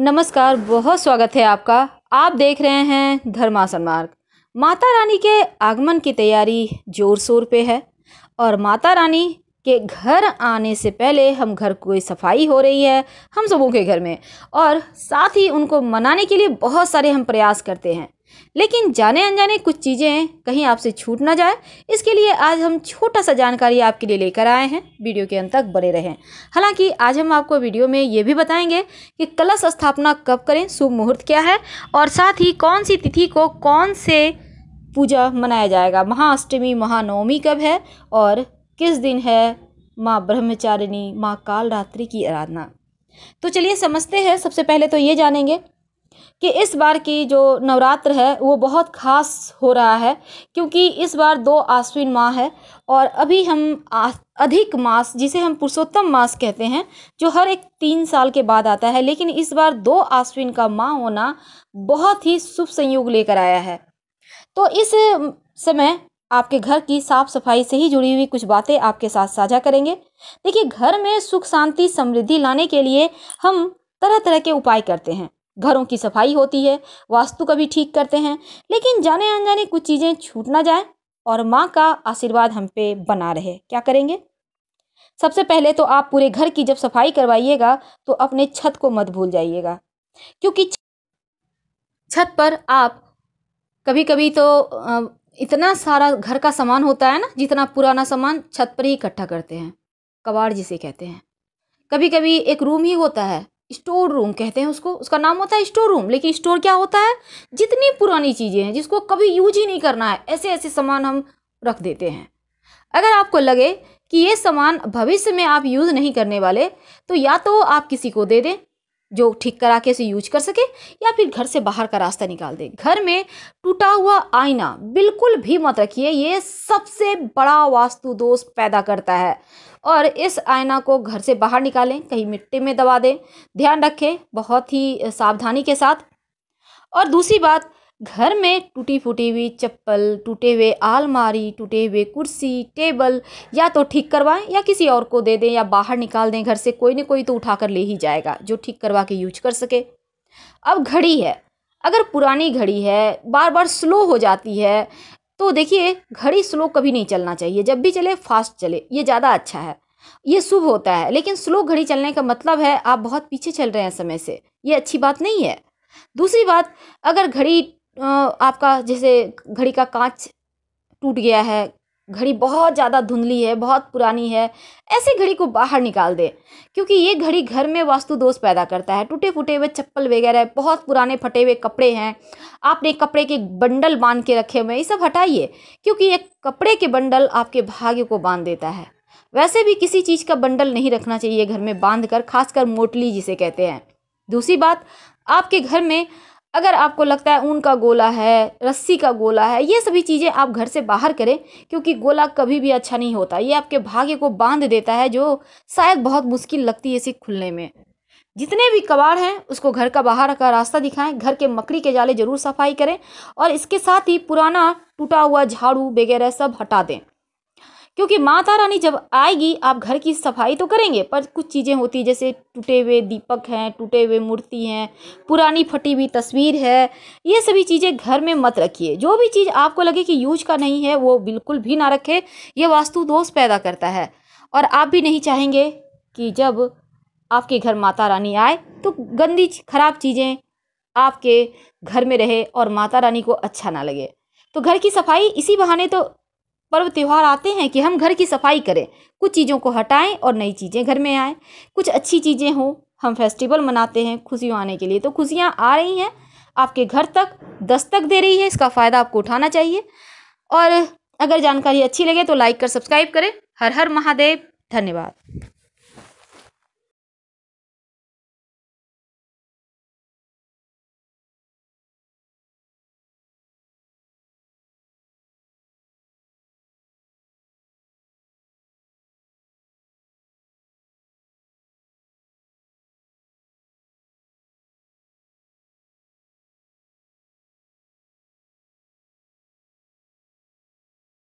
नमस्कार बहुत स्वागत है आपका आप देख रहे हैं धर्मासन मार्ग माता रानी के आगमन की तैयारी ज़ोर शोर पे है और माता रानी कि घर आने से पहले हम घर कोई सफाई हो रही है हम सबों के घर में और साथ ही उनको मनाने के लिए बहुत सारे हम प्रयास करते हैं लेकिन जाने अनजाने कुछ चीज़ें कहीं आपसे छूट ना जाए इसके लिए आज हम छोटा सा जानकारी आपके लिए लेकर आए हैं वीडियो के अंत तक बने रहें हालांकि आज हम आपको वीडियो में ये भी बताएंगे कि कलश स्थापना कब करें शुभ मुहूर्त क्या है और साथ ही कौन सी तिथि को कौन से पूजा मनाया जाएगा महाअष्टमी महानवमी कब है और किस दिन है माँ ब्रह्मचारिणी माँ कालरात्रि की आराधना तो चलिए समझते हैं सबसे पहले तो ये जानेंगे कि इस बार की जो नवरात्र है वो बहुत खास हो रहा है क्योंकि इस बार दो आश्विन माह है और अभी हम अधिक मास जिसे हम पुरुषोत्तम मास कहते हैं जो हर एक तीन साल के बाद आता है लेकिन इस बार दो आश्विन का माह होना बहुत ही शुभ संयोग लेकर आया है तो इस समय आपके घर की साफ सफाई से ही जुड़ी हुई कुछ बातें आपके साथ साझा करेंगे देखिए घर में सुख शांति समृद्धि लाने के लिए हम तरह तरह के उपाय करते हैं घरों की सफाई होती है वास्तु का भी ठीक करते हैं लेकिन जाने अनजाने कुछ चीज़ें छूट ना जाए और माँ का आशीर्वाद हम पे बना रहे क्या करेंगे सबसे पहले तो आप पूरे घर की जब सफाई करवाइएगा तो अपने छत को मत भूल जाइएगा क्योंकि छत पर आप कभी कभी तो इतना सारा घर का सामान होता है ना जितना पुराना सामान छत पर ही इकट्ठा करते हैं कबाड़ जिसे कहते हैं कभी कभी एक रूम ही होता है स्टोर रूम कहते हैं उसको उसका नाम होता है स्टोर रूम लेकिन स्टोर क्या होता है जितनी पुरानी चीज़ें हैं जिसको कभी यूज ही नहीं करना है ऐसे ऐसे सामान हम रख देते हैं अगर आपको लगे कि ये सामान भविष्य में आप यूज़ नहीं करने वाले तो या तो आप किसी को दे दें जो ठीक करा के उसे यूज कर सके या फिर घर से बाहर का रास्ता निकाल दे घर में टूटा हुआ आईना बिल्कुल भी मत रखिए ये सबसे बड़ा वास्तु दोष पैदा करता है और इस आईना को घर से बाहर निकालें कहीं मिट्टी में दबा दें ध्यान रखें बहुत ही सावधानी के साथ और दूसरी बात घर में टूटी फूटी हुई चप्पल टूटे हुए आलमारी टूटे हुए कुर्सी टेबल या तो ठीक करवाएं या किसी और को दे दें या बाहर निकाल दें घर से कोई ना कोई तो उठा कर ले ही जाएगा जो ठीक करवा के यूज कर सके अब घड़ी है अगर पुरानी घड़ी है बार बार स्लो हो जाती है तो देखिए घड़ी स्लो कभी नहीं चलना चाहिए जब भी चले फास्ट चले ये ज़्यादा अच्छा है ये शुभ होता है लेकिन स्लो घड़ी चलने का मतलब है आप बहुत पीछे चल रहे हैं समय से ये अच्छी बात नहीं है दूसरी बात अगर घड़ी आपका जैसे घड़ी का कांच टूट गया है घड़ी बहुत ज़्यादा धुंधली है बहुत पुरानी है ऐसी घड़ी को बाहर निकाल दें क्योंकि ये घड़ी घर में वास्तु दोष पैदा करता है टूटे फूटे हुए चप्पल वगैरह बहुत पुराने फटे हुए कपड़े हैं आपने कपड़े के बंडल बांध के रखे हुए ये सब हटाइए क्योंकि ये कपड़े के बंडल आपके भाग्य को बांध देता है वैसे भी किसी चीज़ का बंडल नहीं रखना चाहिए घर में बांध कर खासकर मोटली जिसे कहते हैं दूसरी बात आपके घर में अगर आपको लगता है ऊन का गोला है रस्सी का गोला है ये सभी चीज़ें आप घर से बाहर करें क्योंकि गोला कभी भी अच्छा नहीं होता ये आपके भाग्य को बांध देता है जो शायद बहुत मुश्किल लगती है इसे खुलने में जितने भी कबाड़ हैं उसको घर का बाहर का रास्ता दिखाएं घर के मकड़ी के जाले ज़रूर सफाई करें और इसके साथ ही पुराना टूटा हुआ झाड़ू वगैरह सब हटा दें क्योंकि माता रानी जब आएगी आप घर की सफाई तो करेंगे पर कुछ चीज़ें होती हैं जैसे टूटे हुए दीपक हैं टूटे हुए मूर्ति हैं पुरानी फटी हुई तस्वीर है ये सभी चीज़ें घर में मत रखिए जो भी चीज़ आपको लगे कि यूज का नहीं है वो बिल्कुल भी ना रखें यह वास्तु दोष पैदा करता है और आप भी नहीं चाहेंगे कि जब आपके घर माता रानी आए तो गंदी खराब चीज़ें आपके घर में रहे और माता रानी को अच्छा ना लगे तो घर की सफाई इसी बहाने तो पर्व त्यौहार आते हैं कि हम घर की सफाई करें कुछ चीज़ों को हटाएं और नई चीज़ें घर में आएँ कुछ अच्छी चीज़ें हों हम फेस्टिवल मनाते हैं खुशियों आने के लिए तो खुशियाँ आ रही हैं आपके घर तक दस्तक दे रही है इसका फ़ायदा आपको उठाना चाहिए और अगर जानकारी अच्छी लगे तो लाइक कर सब्सक्राइब करें हर हर महादेव धन्यवाद